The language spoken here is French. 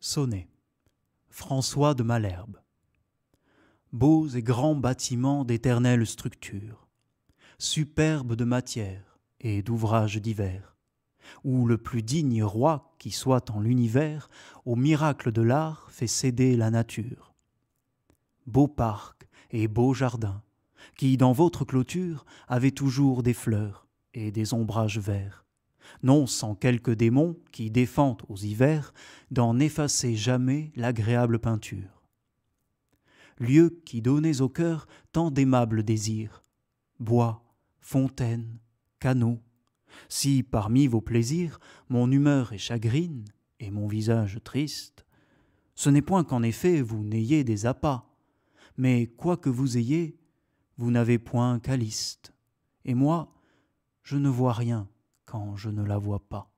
Sonnet. François de Malherbe. Beaux et grands bâtiments d'éternelle structure, superbes de matière et d'ouvrages divers, où le plus digne roi qui soit en l'univers, au miracle de l'art fait céder la nature. Beaux parcs et beaux jardins, qui dans votre clôture avaient toujours des fleurs et des ombrages verts non sans quelques démons qui défendent aux hivers d'en effacer jamais l'agréable peinture. Lieu qui donnait au cœur tant d'aimables désirs, bois, fontaines, canaux, si parmi vos plaisirs mon humeur est chagrine et mon visage triste, ce n'est point qu'en effet vous n'ayez des appâts, mais quoi que vous ayez, vous n'avez point Caliste, et moi, je ne vois rien quand je ne la vois pas.